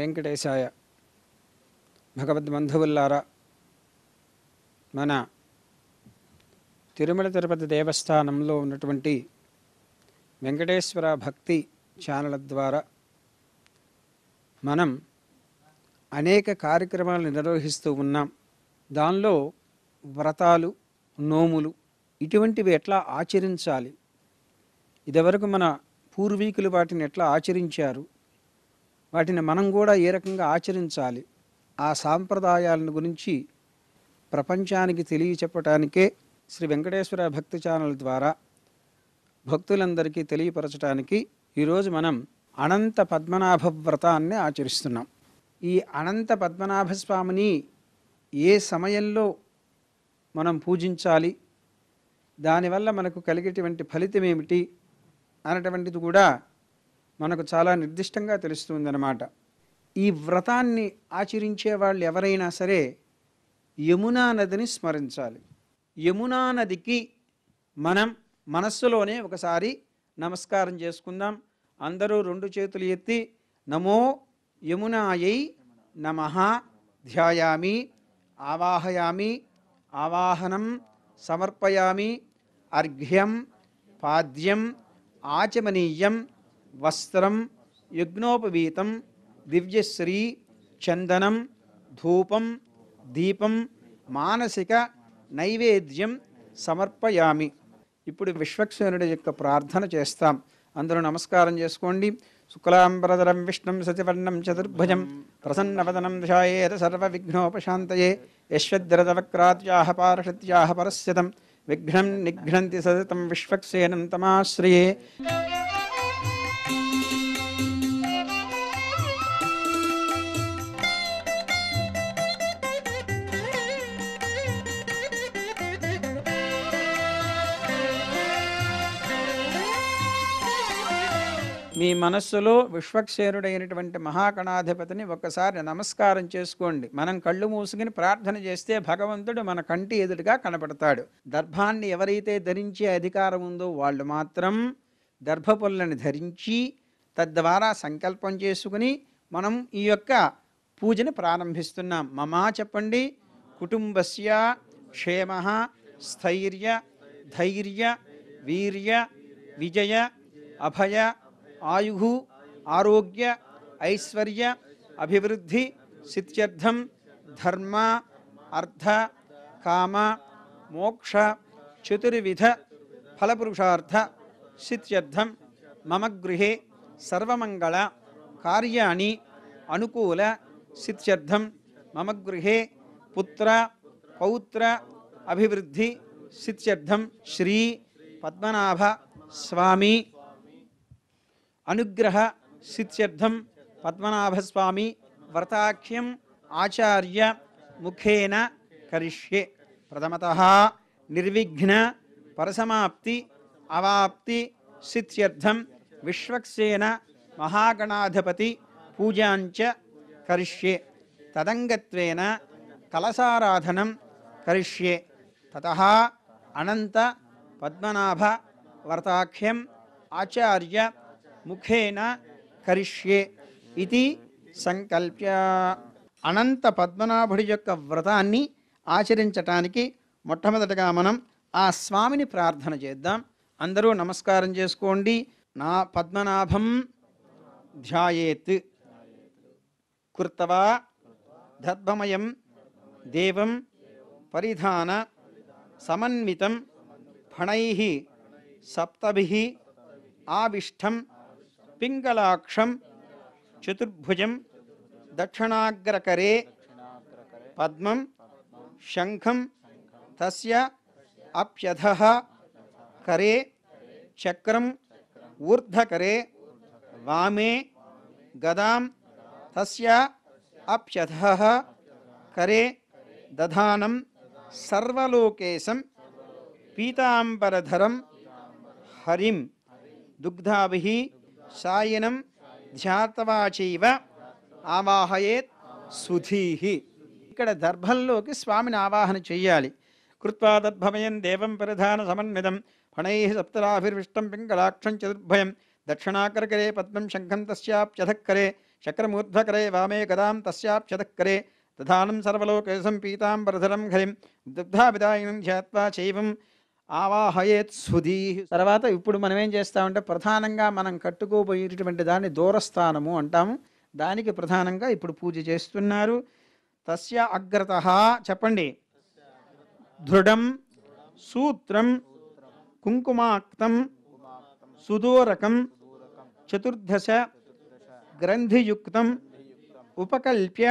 వెంకటేశాయ భగవద్బంధువుల్లారా మన తిరుమల తిరుపతి దేవస్థానంలో ఉన్నటువంటి వెంకటేశ్వర భక్తి ఛానల్ ద్వారా మనం అనేక కార్యక్రమాలు నిర్వహిస్తూ ఉన్నాం దానిలో వ్రతాలు నోములు ఇటువంటివి ఎట్లా ఆచరించాలి ఇదివరకు మన పూర్వీకులు వాటిని ఎట్లా ఆచరించారు వాటిని మనం కూడా ఏ రకంగా ఆచరించాలి ఆ సాంప్రదాయాలను గురించి ప్రపంచానికి తెలియచెప్పటానికే శ్రీ వెంకటేశ్వర భక్తి ఛానల్ ద్వారా భక్తులందరికీ తెలియపరచడానికి ఈరోజు మనం అనంత పద్మనాభ వ్రతాన్ని ఆచరిస్తున్నాం ఈ అనంత పద్మనాభ స్వామిని ఏ సమయంలో మనం పూజించాలి దానివల్ల మనకు కలిగేటువంటి ఫలితం ఏమిటి అనేటువంటిది కూడా మనకు చాలా నిర్దిష్టంగా తెలుస్తుందన్నమాట ఈ వ్రతాన్ని ఆచరించే వాళ్ళు ఎవరైనా సరే యమునా నదిని స్మరించాలి యమునా నదికి మనం మనస్సులోనే ఒకసారి నమస్కారం చేసుకుందాం అందరూ రెండు చేతులు ఎత్తి నమో యమునాయై నమ ధ్యాయామి ఆవాహయామి ఆవాహనం సమర్పయామి అర్ఘ్యం పాద్యం ఆచమనీయం వస్త్రం యజ్ఞోపవీతం దివ్యశ్రీ చందనం ధూపం దీపం మానసిక నైవేద్యం సమర్పయామి ఇప్పుడు విశ్వక్సేనుడి యొక్క ప్రార్థన చేస్తాం అందరూ నమస్కారం చేసుకోండి శుక్లాంబరదరం విష్ణుం సతివర్ణం చతుర్భుజం ప్రసన్నవదనం ధ్యాయేత సర్వ విఘ్నోపశాంతయే యశ్వద్రత వక్రాత్యాహ పారషత్యాహ పరస్యతం విఘ్నం నిఘ్నంతి సతతం విశ్వక్సేనం తమాశ్రయే మీ మనస్సులో విశ్వక్షేరుడైనటువంటి మహాకణాధిపతిని ఒక్కసారి నమస్కారం చేసుకోండి మనం కళ్ళు మూసుకుని ప్రార్థన చేస్తే భగవంతుడు మన కంటి ఎదురుగా కనపడతాడు దర్భాన్ని ఎవరైతే ధరించే అధికారం ఉందో వాళ్ళు మాత్రం దర్భపుల్లని ధరించి తద్వారా సంకల్పం చేసుకుని మనం ఈ యొక్క పూజను ప్రారంభిస్తున్నాం మమా చెప్పండి కుటుంబస్య క్షేమ స్థైర్య ధైర్య వీర్య విజయ అభయ आयु आरोग्य ऐश्वर्य अभिवृद्धि सिद्ध्यर्थम धर्म अर्थ काम मोक्ष चतुर्विध फलपुरुषार्थ सिद्ध्यर्थम मम गृह सर्वमंगल कार्याणि अनुकूल सिद्ध्यर्थम मम गृह पुत्र पौत्र अभिवृद्धि सिद्ध्यर्थम श्री पद्मनाभ स्वामी अनुग्रह सित्यर्थं पद्मनाभस्वामी व्रताख्यम् आचार्य मुखेन करिष्ये प्रथमतः निर्विघ्न परसमाप्ति अवाप्ति स्थित्यर्थं विश्वक्सेन पूजाञ्च करिष्ये तदङ्गत्वेन कलसाराधनं करिष्ये ततः अनन्तपद्मनाभव्रताख्यम् आचार्य ముఖేన కరిష్యే ఇది సంకల్ప్య అనంత పద్మనాభుడి యొక్క వ్రతాన్ని ఆచరించటానికి మొట్టమొదటగా మనం ఆ స్వామిని ప్రార్థన చేద్దాం అందరూ నమస్కారం చేసుకోండి నా పద్మనాభం ధ్యాయేత్ కృతవా దద్భమయం దేవం పరిధాన సమన్వితం ఫణై సప్తభి ఆవిష్టం पिङ्गलाक्षं चतुर्भुज दक्षिणाग्रक पद्म शङ्खं तस्प्यध करे चक्रम् ऊर्धक वामे गदा तस्प्यध करे दधानं सर्वलोकेशं पीताम्बरधरं हरिं दुग्धाभिः సాయనం ధ్యాతవాచైవ ఆవాహయేత్ సుధీహి ఇక్కడ దర్భంలోకి స్వామిని ఆవాహన చెయ్యాలి కృత్వా దద్భమయం దేవం ప్రధాన సమన్వితం ఫణై సప్తరాభిర్విష్టం పింగళాక్షం చతుర్భయం దక్షిణాకరకరే పద్మం శంఖం తస్యాప్యధక్కరే శక్రమూర్ధ్వకరే వామే గదాం తస్యాప్యధక్కరే ప్రధానం సర్వలోకేశం పీతాంబరధరం హరిం దుగ్ధాభిదాయినం ధ్యాత్వా చైవం ఆవాహయేత్ సుధీ తర్వాత ఇప్పుడు మనం ఏం చేస్తామంటే ప్రధానంగా మనం కట్టుకోబోయేటటువంటి దాన్ని దూరస్థానము అంటాము దానికి ప్రధానంగా ఇప్పుడు పూజ చేస్తున్నారు తస్య అగ్రత చెప్పండి దృఢం సూత్రం కుంకుమాక్తం సుదూరకం చతుర్దశ గ్రంథియుక్తం ఉపకల్ప్య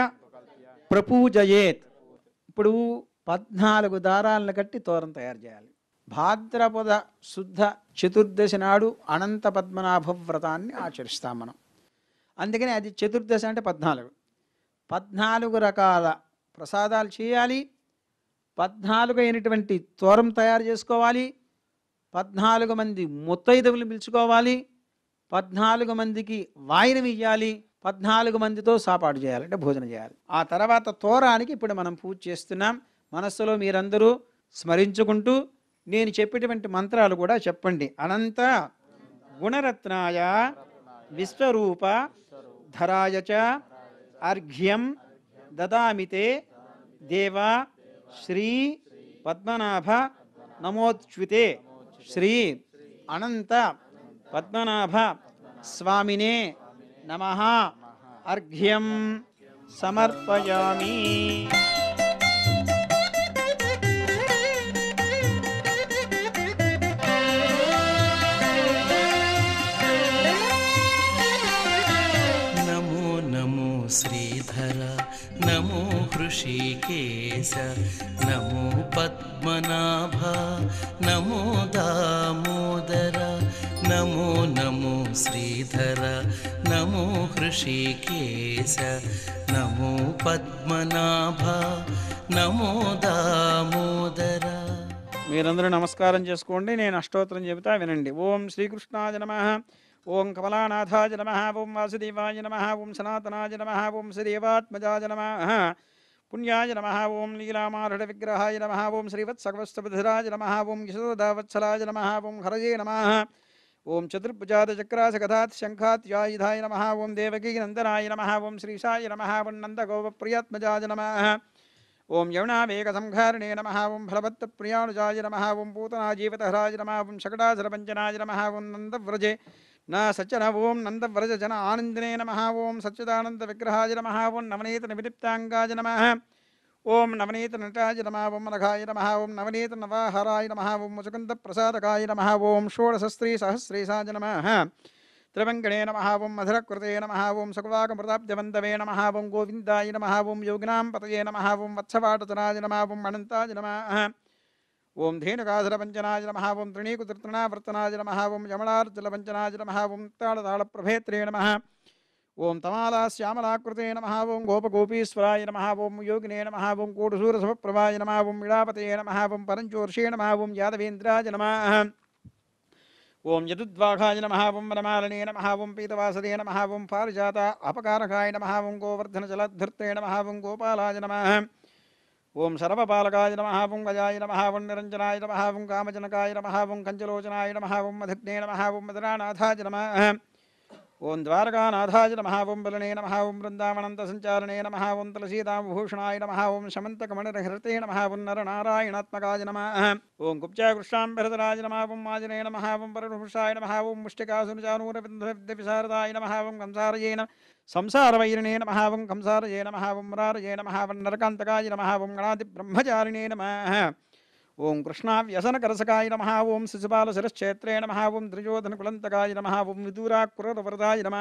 ప్రపూజయేత్ ఇప్పుడు పద్నాలుగు దారాలను కట్టి తోరం తయారు చేయాలి భాద్రపద శుద్ధ చతుర్దశి నాడు అనంత పద్మనాభ వ్రతాన్ని ఆచరిస్తాం మనం అందుకని అది చతుర్దశి అంటే పద్నాలుగు పద్నాలుగు రకాల ప్రసాదాలు చేయాలి పద్నాలుగు అయినటువంటి త్వరం తయారు చేసుకోవాలి పద్నాలుగు మంది ముత్తైదవులు పిలుచుకోవాలి పద్నాలుగు మందికి వాయినం ఇవ్వాలి పద్నాలుగు మందితో సాపాటు చేయాలంటే భోజనం చేయాలి ఆ తర్వాత తోరానికి ఇప్పుడు మనం పూజ చేస్తున్నాం మనస్సులో మీరందరూ స్మరించుకుంటూ నేను చెప్పేటువంటి మంత్రాలు కూడా చెప్పండి అనంత గుణరత్నాయ విశ్వరూప ధరాయచ అర్ఘ్యం దదామితే దేవా శ్రీ పద్మనాభ నమోచ్యుతే శ్రీ అనంత పద్మనాభ స్వామినే నమ అర్ఘ్యం సమర్పయామి నమో పద్మనాభ నమో దామోదర నమో నమో శ్రీధర నమో హృషికేశ నమో పద్మనాభ నమో దామోదర మీరందరూ నమస్కారం చేసుకోండి నేను అష్టోత్తరం చెబుతా వినండి ఓం శ్రీకృష్ణాజ నమ ఓం కమలానాథాజ నమ ఓం వాసుదేవాయ నమ ఓం సనాతనాయ నమ ఓం శ్రీవాత్మజాయ నమ पुण्याय नमः ॐ विग्रहाय नमः ॐ श्रीवत्सर्वस्वबुधिराज नमः ॐ यशोदावत्सलाय नमः ॐ हरये नमः ॐ चतुर्भुजादचक्रासकथात् शङ्खात् यायुधाय नमः ॐ देवकीनन्दनाय नमः ॐ श्रीशाय नमः ॐ नन्दगोपप्रियात्मजाय नमः ॐ यमुनावेकसंहारिणे नमः ॐ फलवत्तप्रियानुजाय नमः ॐ पूतनाजीवितहराय नमः ॐ शकटाधरपञ्चनाय नमः ॐ नन्दव्रजे ந சச்சனவோம் நந்த விரஜ ஜன ஆனந்தினே நம ஓம் சச்சிதானந்த விக்கிரஹாஜ நம ஓம் நவநீத நிபிடிப்தாங்காஜ நம ஓம் நவநீத நட்டாஜ நம ஓம் மனகாய நம ஓம் நவநீத நவாஹராய நம ஓம் முசுகுந்த பிரசாதகாய நம ஓம் ஷோடசஸ்ரீ சஹஸ்ரீசாஜ நம திரிவங்கணே நம ஓம் மதுரக்கிருதே நம ஓம் சுகுவாகமிருதாப்தவந்தவே நம ஓம் கோவிந்தாய நம ஓம் யோகினாம் பதயே நம ஓம் வத்சவாடச்சனாஜ நம ஓம் அனந்தாஜ நம ఓం ధేనుకాధుల పంచనాజ నమ ఓం త్రిణీకుతృతృణావర్తనాజ నమ ఓం యమళార్జుల పంచనాజ నమ ఓం తాళతాళప్రభేత్రే నమ ఓం తమాలా శ్యామలాకృతే నమ ఓం గోపగోపీశ్వరాయ నమ ఓం యోగినే నమ ఓం కూడుసూరసమప్రభాయ నమ ఓం విడాపతయే నమ ఓం పరంచోర్షే నమ ఓం యాదవేంద్రాయ నమ ఓం యదుద్వాఘాయ నమ ఓం వనమాలనే నమ ఓం పీతవాసదే నమ ఓం పారిజాత అపకారకాయ నమ ఓం గోవర్ధనజలధృతే నమ ఓం గోపాలాయ నమ ఓం సర్వపాలకాయ నమ పుంగజాయ నమ పుం నిరంజనాయ నమ పుం కామజనకాయ నమ పుం కంచలోచనాయ నమ పుం మధగ్నే నమ పుం మధురానాథాయ నమ ఓం ద్వారకానాథాయ నమ ఓం బలనే నమ ఓం బృందావనంత సంచారణే నమ ఓం తులసీతాభూషణాయ నమ ఓం శమంతకమణిహృతే నమ ఓం నరనారాయణాత్మకాయ నమ ఓం గుప్చాకృష్టాంబరదరాజ నమ ఓం మాజనే నమ ఓం పరపురుషాయ నమ ఓం ముష్టికాసునుచానూరవిందవిశారదాయ నమ ఓం కంసారయే నమ సంసారవైరిణే నమ నరకాంతకాయ నమ ఓం బ్రహ్మచారిణే నమ ओं कृष्णाव्यसनकरसकाय नम ओं शिशुपालशिरश्क्षेत्रे नम ओं द्रिजोधनकुलन्तकाय नम ओं विदूराकुरवरदाय नम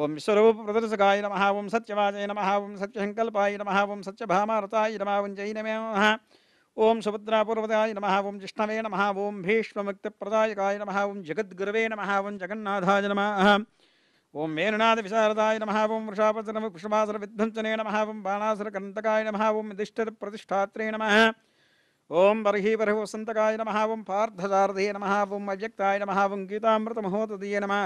ओं विश्वरूपप्रदर्शकाय नम ओं सत्यवाचय नम ओं सत्यसंकल्पाय नम ओं सत्यभामारताय नम ओं जैनमे नम ओं सुभद्रापूर्वदाय नम ओं जिष्णवे नम ओं भीष्ममुक्तिप्रदायकाय नम ओं जगद्गुरव नम ओं जगन्नाथाय नम ओं विशारदाय नम ओं विध्वंसने नम ओं बाणासुरकन्तकाय नम ओं प्रतिष्ठात्रे नमः ஓம் பர்ஹீபரஹு வசந்தகாய நமஹாவும் பார்த்தசாரதியே நமஹாவும் அஜக்தாய நமஹாவும் கீதாமிருதமஹோததியே நம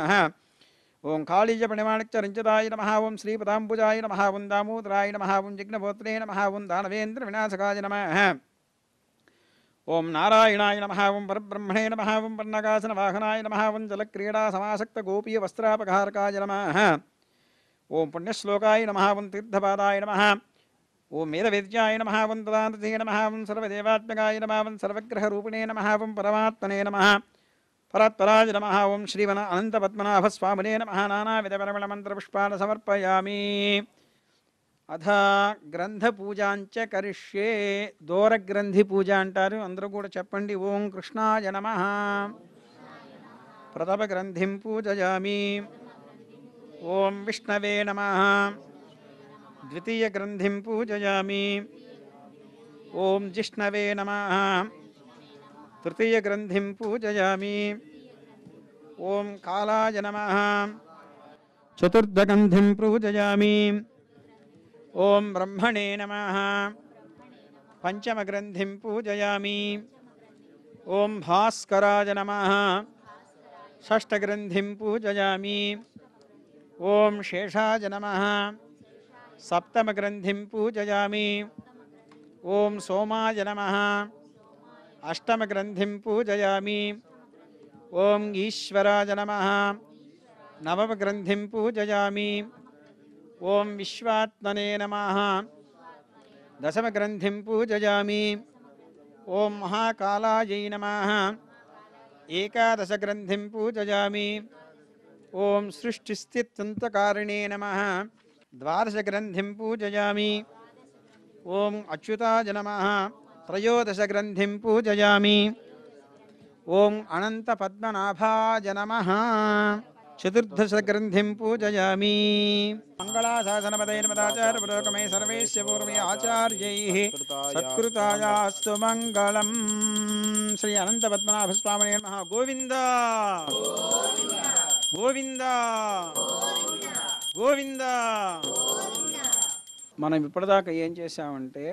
ஓம் காளிஜ பணிமாணிச்ச ரஞ்சிதாய நமஹாவும் ஸ்ரீபதாம்புஜாய நமஹாவும் தாமோதராய நமஹாவும் ஜிக்னபோத்ரே நமஹாவும் தானவேந்திர விநாசகாய நம ஓம் நாராயணாய நமஹாவும் பரபிரம்மணே நமஹாவும் பன்னகாசன வாகனாய நமஹாவும் ஜலக்ரீடா சமாசக்த கோபிய வஸ்திராபகாரகாய நம ஓம் புண்ணியஸ்லோகாய நமஹாவும் தீர்த்தபாதாய நமஹாம் ఓ మేధవేద్యాయ విద్యాయ ఓం దాంతే నమ సర్వదేవాత్మకాయ నమావం సర్వగ్రహ రూపిణే నమ పరమాత్మనే నమ పరాత్పరాజ నమ ఓం శ్రీవన అనంత పద్మనాభస్వామునే నమ నానా విధ పరమణ మంత్ర పుష్పాన సమర్పయామి అధ గ్రంథ పూజాంచ కరిష్యే దూర గ్రంథి పూజ అంటారు అందరూ కూడా చెప్పండి ఓం కృష్ణాయ నమ ప్రతప గ్రంథిం పూజయామి ఓం విష్ణవే నమ द्वितीयग्रन्थिं पूजयामि ॐ जिष्णवे नमः तृतीयग्रन्थिं पूजयामि ॐ कालाय नमः चतुर्थगन्धिं पूजयामि ॐ ब्रह्मणे नमः पञ्चमग्रन्थिं पूजयामि ओं भास्कराय नमः षष्ठग्रन्थिं पूजयामि ॐ शेषाय नमः ग्रंथि पूजया ओं सोमाय अष्टम ग्रंथि पूजया ओं ईश्वराय नमः नवमग्रन्थिं पूजयामि ॐ विश्वात्मने ग्रंथि पूजया ओं महाकालाय नम एकादश ग्रंथि पूजया ओं सृष्टिस्थित्यन्तकारिणे नमः द्वादश्रंथि पूजयामि ॐ अच्युताय नमः त्रयोदशग्रन्थिं पूजयामि ॐ अनन्तपद्मनाभाय नमः चतुर्दशग्रन्थिं पूजयामि मङ्गलाशासनपदे नमदाचार्यपुरोगमे सर्वैस्य पूर्वे आचार्यैः सत्कृतायास्तु मङ्गलम् श्री अनन्तपद्मनाभस्वामिने नमः गोविन्द गोविन्द గోవిందా మనం ఇప్పటిదాకా ఏం చేశామంటే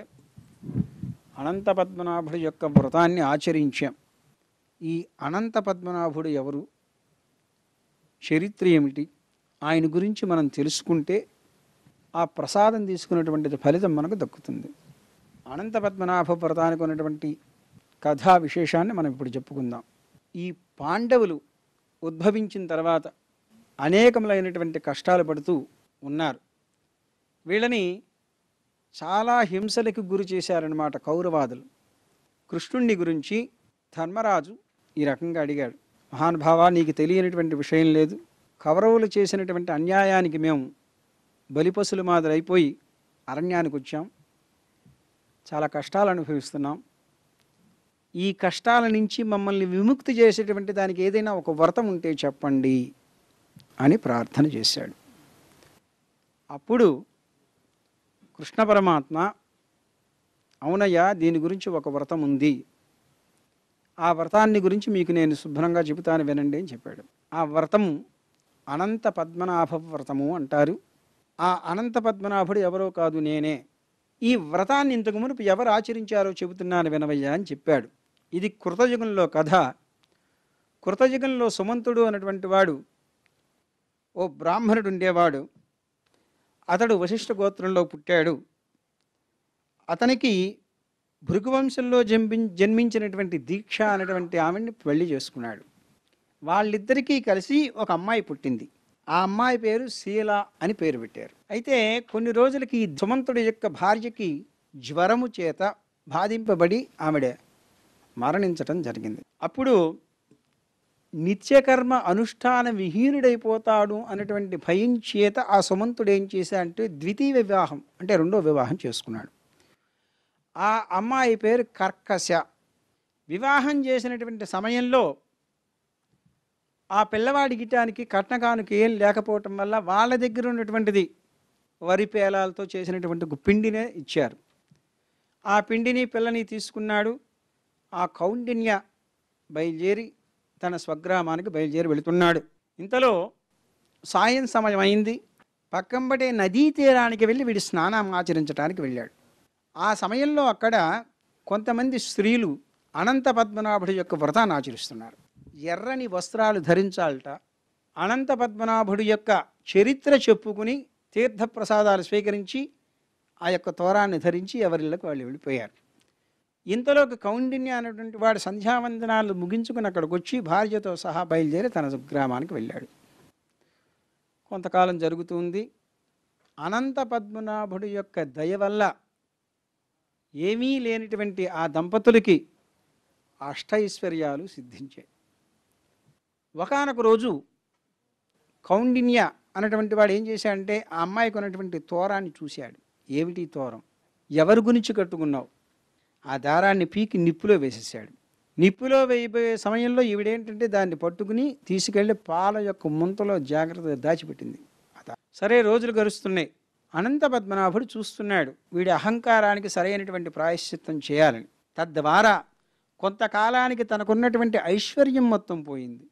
అనంత పద్మనాభుడి యొక్క వ్రతాన్ని ఆచరించాం ఈ అనంత పద్మనాభుడు ఎవరు చరిత్ర ఏమిటి ఆయన గురించి మనం తెలుసుకుంటే ఆ ప్రసాదం తీసుకునేటువంటి ఫలితం మనకు దక్కుతుంది అనంత పద్మనాభ వ్రతానికి ఉన్నటువంటి కథా విశేషాన్ని మనం ఇప్పుడు చెప్పుకుందాం ఈ పాండవులు ఉద్భవించిన తర్వాత అనేకములైనటువంటి కష్టాలు పడుతూ ఉన్నారు వీళ్ళని చాలా హింసలకు గురి చేశారనమాట కౌరవాదులు కృష్ణుణ్ణి గురించి ధర్మరాజు ఈ రకంగా అడిగాడు మహానుభావ నీకు తెలియనటువంటి విషయం లేదు కౌరవులు చేసినటువంటి అన్యాయానికి మేము బలిపశులు మాదిరైపోయి అరణ్యానికి వచ్చాం చాలా కష్టాలు అనుభవిస్తున్నాం ఈ కష్టాల నుంచి మమ్మల్ని విముక్తి చేసేటువంటి దానికి ఏదైనా ఒక వ్రతం ఉంటే చెప్పండి అని ప్రార్థన చేశాడు అప్పుడు కృష్ణ పరమాత్మ అవునయ్య దీని గురించి ఒక వ్రతం ఉంది ఆ వ్రతాన్ని గురించి మీకు నేను శుభ్రంగా చెబుతాను వినండి అని చెప్పాడు ఆ వ్రతము అనంత పద్మనాభ వ్రతము అంటారు ఆ అనంత పద్మనాభుడు ఎవరో కాదు నేనే ఈ వ్రతాన్ని ఇంతకు మునుపు ఎవరు ఆచరించారో చెబుతున్నాను వినవయ్యా అని చెప్పాడు ఇది కృతయుగంలో కథ కృతయుగంలో సుమంతుడు అనేటువంటి వాడు ఓ బ్రాహ్మణుడు ఉండేవాడు అతడు వశిష్ఠ గోత్రంలో పుట్టాడు అతనికి భృగువంశంలో జన్మి జన్మించినటువంటి దీక్ష అనేటువంటి ఆమెని పెళ్లి చేసుకున్నాడు వాళ్ళిద్దరికీ కలిసి ఒక అమ్మాయి పుట్టింది ఆ అమ్మాయి పేరు శీల అని పేరు పెట్టారు అయితే కొన్ని రోజులకి ధుమంతుడి యొక్క భార్యకి జ్వరము చేత బాధింపబడి ఆవిడ మరణించటం జరిగింది అప్పుడు నిత్యకర్మ అనుష్ఠాన విహీనుడైపోతాడు అనేటువంటి భయం చేత ఆ సుమంతుడు ఏం చేశాడంటే ద్వితీయ వివాహం అంటే రెండో వివాహం చేసుకున్నాడు ఆ అమ్మాయి పేరు కర్కశ వివాహం చేసినటువంటి సమయంలో ఆ పిల్లవాడి గిటానికి కట్నకానుక ఏం లేకపోవటం వల్ల వాళ్ళ దగ్గర ఉన్నటువంటిది వరి పేలాలతో చేసినటువంటి పిండినే ఇచ్చారు ఆ పిండిని పిల్లని తీసుకున్నాడు ఆ కౌండిన్య బయలుదేరి తన స్వగ్రామానికి బయలుదేరి వెళుతున్నాడు ఇంతలో సాయం సమయం అయింది పక్కంబడే నదీ తీరానికి వెళ్ళి వీడి స్నానం ఆచరించడానికి వెళ్ళాడు ఆ సమయంలో అక్కడ కొంతమంది స్త్రీలు అనంత పద్మనాభుడి యొక్క వ్రతాన్ని ఆచరిస్తున్నారు ఎర్రని వస్త్రాలు ధరించాలట అనంత పద్మనాభుడి యొక్క చరిత్ర చెప్పుకుని తీర్థప్రసాదాలు స్వీకరించి ఆ యొక్క తోరాన్ని ధరించి ఎవరిళ్ళకు వాళ్ళు వెళ్ళిపోయారు ఇంతలోకి కౌండిన్య అనేటువంటి వాడు సంధ్యావందనాలు ముగించుకుని అక్కడికి వచ్చి భార్యతో సహా బయలుదేరి తన గ్రామానికి వెళ్ళాడు కొంతకాలం జరుగుతుంది అనంత పద్మనాభుడి యొక్క దయ వల్ల ఏమీ లేనిటువంటి ఆ దంపతులకి అష్టైశ్వర్యాలు సిద్ధించాయి ఒకనొక రోజు కౌండిన్య అన్నటువంటి వాడు ఏం చేశాడంటే ఆ అమ్మాయికి ఉన్నటువంటి తోరాన్ని చూశాడు ఏమిటి తోరం ఎవరి గురించి కట్టుకున్నావు ఆ దారాన్ని పీకి నిప్పులో వేసేసాడు నిప్పులో వేయబోయే సమయంలో ఈవిడేంటంటే దాన్ని పట్టుకుని తీసుకెళ్లి పాల యొక్క ముంతలో జాగ్రత్తగా దాచిపెట్టింది సరే రోజులు గరుస్తున్నాయి అనంత పద్మనాభుడు చూస్తున్నాడు వీడి అహంకారానికి సరైనటువంటి ప్రాయశ్చిత్తం చేయాలని తద్వారా కొంతకాలానికి తనకున్నటువంటి ఐశ్వర్యం మొత్తం పోయింది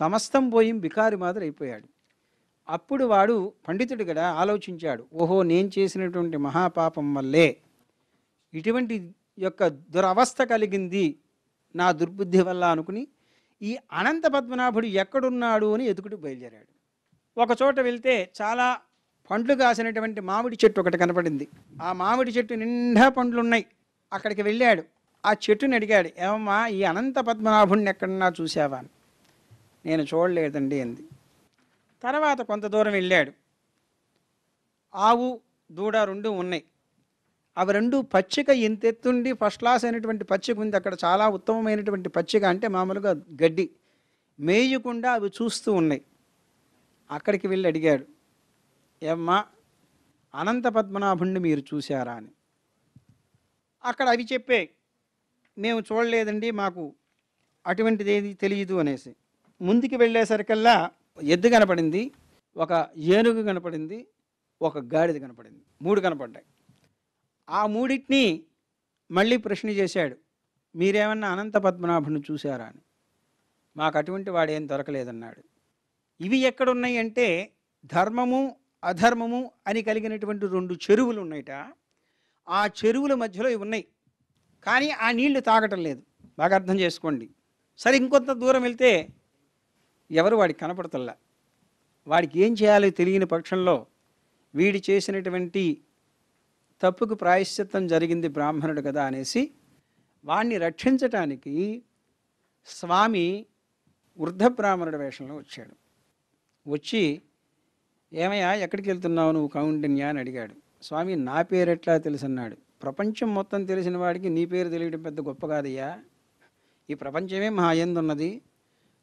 సమస్తం పోయి బికారి మాదిరి అయిపోయాడు అప్పుడు వాడు పండితుడు కదా ఆలోచించాడు ఓహో నేను చేసినటువంటి మహాపాపం వల్లే ఇటువంటి యొక్క దురవస్థ కలిగింది నా దుర్బుద్ధి వల్ల అనుకుని ఈ అనంత పద్మనాభుడు ఎక్కడున్నాడు అని ఎదుగుడు బయలుదేరాడు ఒకచోట వెళ్తే చాలా పండ్లు కాసినటువంటి మామిడి చెట్టు ఒకటి కనపడింది ఆ మామిడి చెట్టు నిండా పండ్లు ఉన్నాయి అక్కడికి వెళ్ళాడు ఆ చెట్టుని అడిగాడు ఏమమ్మా ఈ అనంత పద్మనాభుడిని ఎక్కడన్నా చూసావా నేను చూడలేదండి అంది తర్వాత కొంత దూరం వెళ్ళాడు ఆవు దూడ రెండు ఉన్నాయి అవి రెండు పచ్చిక ఇంతెత్తుండి ఫస్ట్ క్లాస్ అయినటువంటి పచ్చిక ఉంది అక్కడ చాలా ఉత్తమమైనటువంటి పచ్చిక అంటే మామూలుగా గడ్డి మేయకుండా అవి చూస్తూ ఉన్నాయి అక్కడికి వెళ్ళి అడిగాడు ఏమ్మా అనంత పద్మనాభుణ్ణి మీరు చూశారా అని అక్కడ అవి చెప్పే మేము చూడలేదండి మాకు అటువంటిది ఏది తెలియదు అనేసి ముందుకు వెళ్ళేసరికల్లా ఎద్దు కనపడింది ఒక ఏనుగు కనపడింది ఒక గాడిద కనపడింది మూడు కనపడ్డాయి ఆ మూడింటిని మళ్ళీ ప్రశ్న చేశాడు మీరేమన్నా అనంత పద్మనాభుని చూశారా అని మాకు అటువంటి వాడేం దొరకలేదన్నాడు ఇవి ఎక్కడున్నాయి అంటే ధర్మము అధర్మము అని కలిగినటువంటి రెండు చెరువులు ఉన్నాయట ఆ చెరువుల మధ్యలో ఇవి ఉన్నాయి కానీ ఆ నీళ్లు తాగటం లేదు బాగా అర్థం చేసుకోండి సరే ఇంకొంత దూరం వెళ్తే ఎవరు వాడికి కనపడతల్లా వాడికి ఏం చేయాలో తెలియని పక్షంలో వీడి చేసినటువంటి తప్పుకు ప్రాయశ్చిత్తం జరిగింది బ్రాహ్మణుడు కదా అనేసి వాణ్ణి రక్షించటానికి స్వామి వృద్ధ బ్రాహ్మణుడి వేషంలో వచ్చాడు వచ్చి ఏమయ్యా ఎక్కడికి వెళ్తున్నావు నువ్వు కౌండిన్య అని అడిగాడు స్వామి నా పేరు ఎట్లా తెలుసన్నాడు ప్రపంచం మొత్తం తెలిసిన వాడికి నీ పేరు తెలియడం పెద్ద గొప్ప కాదయ్యా ఈ ప్రపంచమే మా ఎందున్నది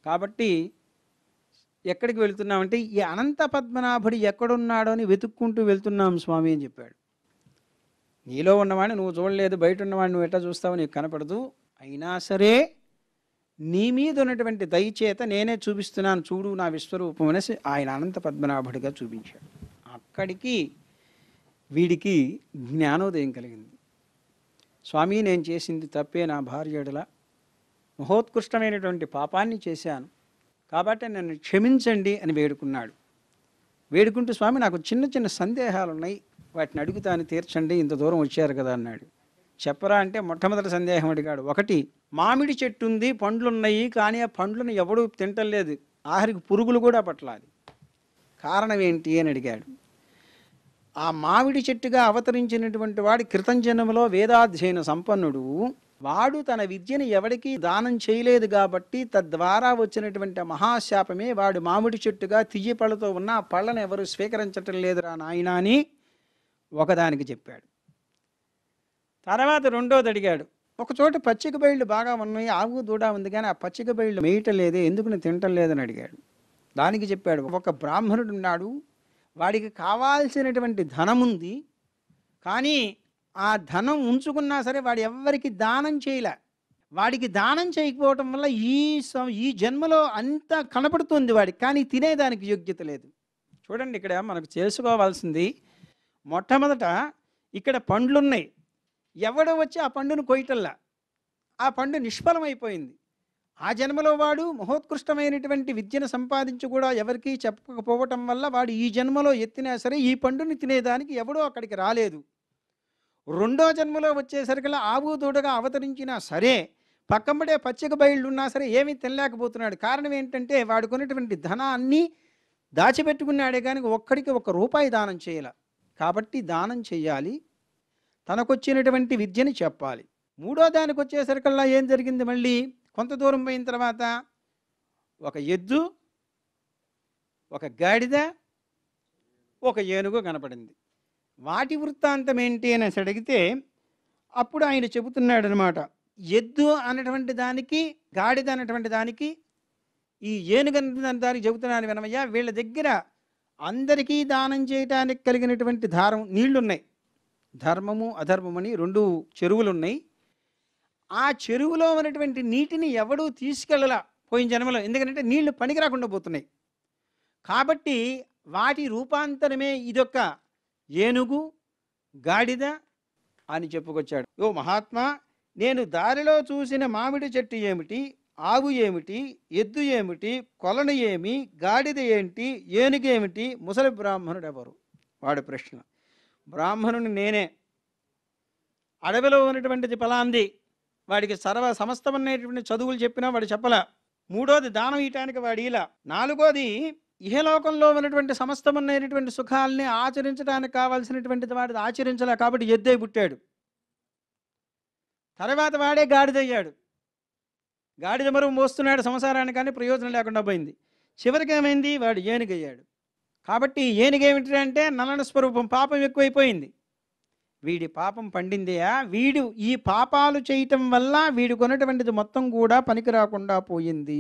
కాబట్టి ఎక్కడికి వెళుతున్నామంటే ఈ అనంత పద్మనాభుడు ఎక్కడున్నాడో అని వెతుక్కుంటూ వెళ్తున్నాం స్వామి అని చెప్పాడు నీలో ఉన్నవాడిని నువ్వు చూడలేదు బయట ఉన్నవాడిని నువ్వు ఎట్లా చూస్తావు నీకు కనపడదు అయినా సరే నీ మీద ఉన్నటువంటి దయచేత నేనే చూపిస్తున్నాను చూడు నా విశ్వరూపం అనేసి ఆయన అనంత పద్మనాభుడిగా చూపించాడు అక్కడికి వీడికి జ్ఞానోదయం కలిగింది స్వామి నేను చేసింది తప్పే నా భార్యడల మహోత్కృష్టమైనటువంటి పాపాన్ని చేశాను కాబట్టి నన్ను క్షమించండి అని వేడుకున్నాడు వేడుకుంటూ స్వామి నాకు చిన్న చిన్న సందేహాలు ఉన్నాయి వాటిని అడుగుతాను తీర్చండి ఇంత దూరం వచ్చారు కదా అన్నాడు చెప్పరా అంటే మొట్టమొదటి సందేహం అడిగాడు ఒకటి మామిడి చెట్టు ఉంది పండ్లున్నాయి కానీ ఆ పండ్లను ఎవడూ తింటలేదు ఆఖరికి పురుగులు కూడా పట్టలాది కారణం ఏంటి అని అడిగాడు ఆ మామిడి చెట్టుగా అవతరించినటువంటి వాడి కృతంజనములో వేదాధ్యయన సంపన్నుడు వాడు తన విద్యను ఎవడికి దానం చేయలేదు కాబట్టి తద్వారా వచ్చినటువంటి మహాశాపమే వాడు మామిడి చెట్టుగా తియ్య పళ్ళతో ఉన్న ఆ పళ్ళను ఎవరు స్వీకరించటం లేదురా నాయనా అని ఒకదానికి చెప్పాడు తర్వాత రెండోది అడిగాడు ఒకచోట పచ్చిక బయళ్ళు బాగా ఉన్నాయి ఆవు దూడ ఉంది కానీ ఆ పచ్చిక బయళ్ళు మేయటం లేదే ఎందుకు నేను తినటం లేదని అడిగాడు దానికి చెప్పాడు ఒక బ్రాహ్మణుడు ఉన్నాడు వాడికి కావాల్సినటువంటి ధనం ఉంది కానీ ఆ ధనం ఉంచుకున్నా సరే వాడు ఎవ్వరికి దానం చేయలే వాడికి దానం చేయకపోవటం వల్ల ఈ ఈ జన్మలో అంతా కనపడుతుంది వాడికి కానీ తినేదానికి యోగ్యత లేదు చూడండి ఇక్కడ మనకు చేసుకోవాల్సింది మొట్టమొదట ఇక్కడ పండ్లున్నాయి ఎవడో వచ్చి ఆ పండును కొయ్యటల్లా ఆ పండు నిష్ఫలమైపోయింది ఆ జన్మలో వాడు మహోత్కృష్టమైనటువంటి విద్యను సంపాదించి కూడా ఎవరికీ చెప్పకపోవటం వల్ల వాడు ఈ జన్మలో ఎత్తినా సరే ఈ పండుని తినేదానికి ఎవడో అక్కడికి రాలేదు రెండో జన్మలో వచ్చేసరికల్లా ఆవు దూడగా అవతరించినా సరే పక్కంబడే పచ్చిక ఉన్నా సరే ఏమీ తినలేకపోతున్నాడు కారణం ఏంటంటే వాడుకున్నటువంటి ధనాన్ని దాచిపెట్టుకున్నాడే కానీ ఒక్కడికి ఒక్క రూపాయి దానం చేయలే కాబట్టి దానం చెయ్యాలి తనకొచ్చినటువంటి విద్యని చెప్పాలి మూడో దానికి వచ్చేసరికల్లా ఏం జరిగింది మళ్ళీ కొంత దూరం పోయిన తర్వాత ఒక ఎద్దు ఒక గాడిద ఒక ఏనుగు కనపడింది వాటి వృత్తాంతం ఏంటి అని అడిగితే అప్పుడు ఆయన చెబుతున్నాడు అనమాట ఎద్దు అనేటువంటి దానికి గాడిద అనేటువంటి దానికి ఈ ఏనుగు అనేటువంటి దానికి చెబుతున్నాను వినమయ్యా వీళ్ళ దగ్గర అందరికీ దానం చేయటానికి కలిగినటువంటి ధారం నీళ్లున్నాయి ధర్మము అధర్మమని రెండు చెరువులు ఉన్నాయి ఆ చెరువులో ఉన్నటువంటి నీటిని ఎవడూ తీసుకెళ్ళలా పోయిన జన్మలో ఎందుకంటే నీళ్లు పనికి రాకుండా పోతున్నాయి కాబట్టి వాటి రూపాంతరమే ఇదొక్క ఏనుగు గాడిద అని చెప్పుకొచ్చాడు ఓ మహాత్మా నేను దారిలో చూసిన మామిడి చెట్టు ఏమిటి ఆవు ఏమిటి ఎద్దు ఏమిటి కొలను ఏమి గాడిద ఏంటి ఏనుగేమిటి ముసలి బ్రాహ్మణుడు ఎవరు వాడి ప్రశ్న బ్రాహ్మణుని నేనే అడవిలో ఉన్నటువంటిది ఫలాంది వాడికి సర్వ సమస్తమైనటువంటి చదువులు చెప్పినా వాడు చెప్పలా మూడోది దానం ఇయటానికి వాడి ఇలా నాలుగోది ఇహలోకంలో ఉన్నటువంటి సమస్తమైనటువంటి సుఖాలని ఆచరించడానికి కావాల్సినటువంటిది వాడిది ఆచరించలే కాబట్టి ఎద్దే పుట్టాడు తర్వాత వాడే గాడిదయ్యాడు గాడిద మరువు మోస్తున్నాడు సంసారానికి కానీ ప్రయోజనం లేకుండా పోయింది చివరికి ఏమైంది వాడు ఏనుగయ్యాడు కాబట్టి ఏనుగేమిటి అంటే నలన స్వరూపం పాపం ఎక్కువైపోయింది వీడి పాపం పండిందియా వీడు ఈ పాపాలు చేయటం వల్ల వీడు కొన్నటువంటిది మొత్తం కూడా పనికి రాకుండా పోయింది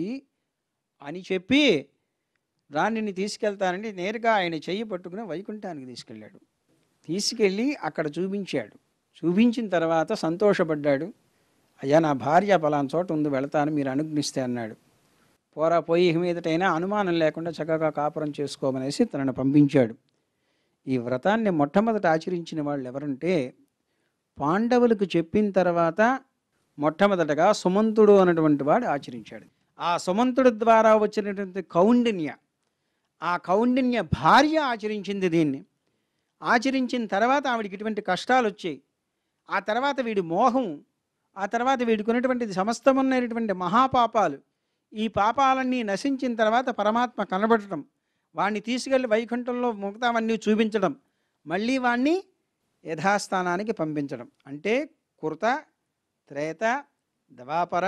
అని చెప్పి రాణిని తీసుకెళ్తానని నేరుగా ఆయన చెయ్యి పట్టుకుని వైకుంఠానికి తీసుకెళ్ళాడు తీసుకెళ్ళి అక్కడ చూపించాడు చూపించిన తర్వాత సంతోషపడ్డాడు అయ్యా నా భార్య పలాన్ చోట ఉంది వెళతాను మీరు అనుగ్నిస్తే అన్నాడు పోరా పోయి మీదటైనా అనుమానం లేకుండా చక్కగా కాపురం చేసుకోమనేసి తనను పంపించాడు ఈ వ్రతాన్ని మొట్టమొదట ఆచరించిన వాళ్ళు ఎవరంటే పాండవులకు చెప్పిన తర్వాత మొట్టమొదటగా సుమంతుడు అన్నటువంటి వాడు ఆచరించాడు ఆ సుమంతుడు ద్వారా వచ్చినటువంటి కౌండిన్య ఆ కౌండిన్య భార్య ఆచరించింది దీన్ని ఆచరించిన తర్వాత ఆవిడికి ఇటువంటి కష్టాలు వచ్చాయి ఆ తర్వాత వీడి మోహం ఆ తర్వాత వీడికి సమస్తం ఉన్నటువంటి మహాపాపాలు ఈ పాపాలన్నీ నశించిన తర్వాత పరమాత్మ కనబడటం వాణ్ణి తీసుకెళ్లి వైకుంఠంలో మిగతావన్నీ చూపించడం మళ్ళీ వాణ్ణి యథాస్థానానికి పంపించడం అంటే కృత త్రేత దవాపర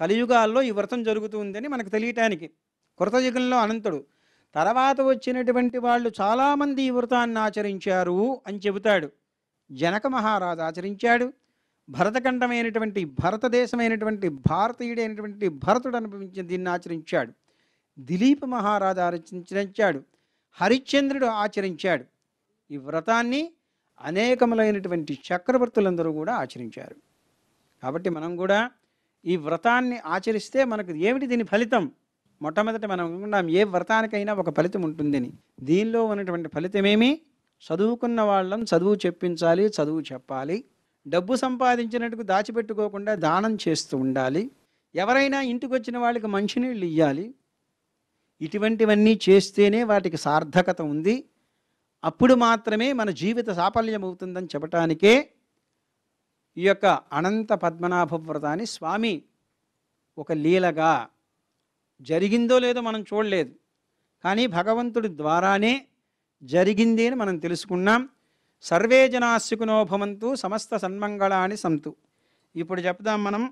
కలియుగాల్లో ఈ వ్రతం జరుగుతుందని మనకు తెలియటానికి కృతయుగంలో అనంతుడు తర్వాత వచ్చినటువంటి వాళ్ళు చాలామంది ఈ వ్రతాన్ని ఆచరించారు అని చెబుతాడు జనక మహారాజు ఆచరించాడు భరతఖండమైనటువంటి భారతదేశమైనటువంటి భారతీయుడైనటువంటి భరతుడు అనుభవించిన దీన్ని ఆచరించాడు దిలీప మహారాజు ఆచరించాడు హరిశ్చంద్రుడు ఆచరించాడు ఈ వ్రతాన్ని అనేకములైనటువంటి చక్రవర్తులందరూ కూడా ఆచరించారు కాబట్టి మనం కూడా ఈ వ్రతాన్ని ఆచరిస్తే మనకు ఏమిటి దీని ఫలితం మొట్టమొదటి మనం అనుకున్నాం ఏ వ్రతానికైనా ఒక ఫలితం ఉంటుందని దీనిలో ఉన్నటువంటి ఫలితమేమి చదువుకున్న వాళ్ళని చదువు చెప్పించాలి చదువు చెప్పాలి డబ్బు సంపాదించినట్టుకు దాచిపెట్టుకోకుండా దానం చేస్తూ ఉండాలి ఎవరైనా ఇంటికి వచ్చిన వాళ్ళకి మంచినీళ్ళు ఇవ్వాలి ఇటువంటివన్నీ చేస్తేనే వాటికి సార్థకత ఉంది అప్పుడు మాత్రమే మన జీవిత సాఫల్యం అవుతుందని చెప్పటానికే ఈ యొక్క అనంత పద్మనాభ వ్రతాన్ని స్వామి ఒక లీలగా జరిగిందో లేదో మనం చూడలేదు కానీ భగవంతుడి ద్వారానే జరిగింది అని మనం తెలుసుకున్నాం సర్వే జనాశుకునో భవంతు సమస్త సన్మంగళాన్ని సంతు ఇప్పుడు చెప్దాం మనం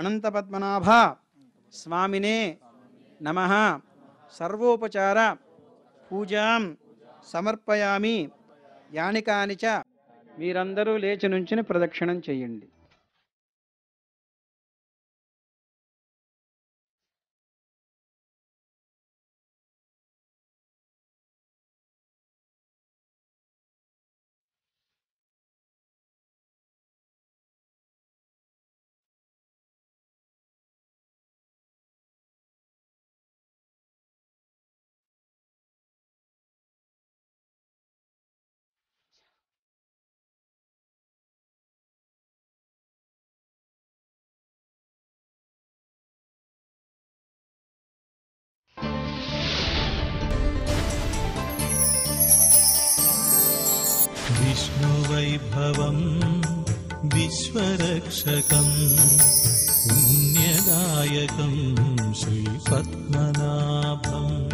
అనంత పద్మనాభ స్వామినే నమ సర్వోపచార పూజాం సమర్పయామి యానికానిచ మీరందరూ లేచి నుంచుని ప్రదక్షిణం చేయండి विष्णुवैभवम् विश्वरक्षकम् पुण्यदायकम् श्रीपद्मनाभम्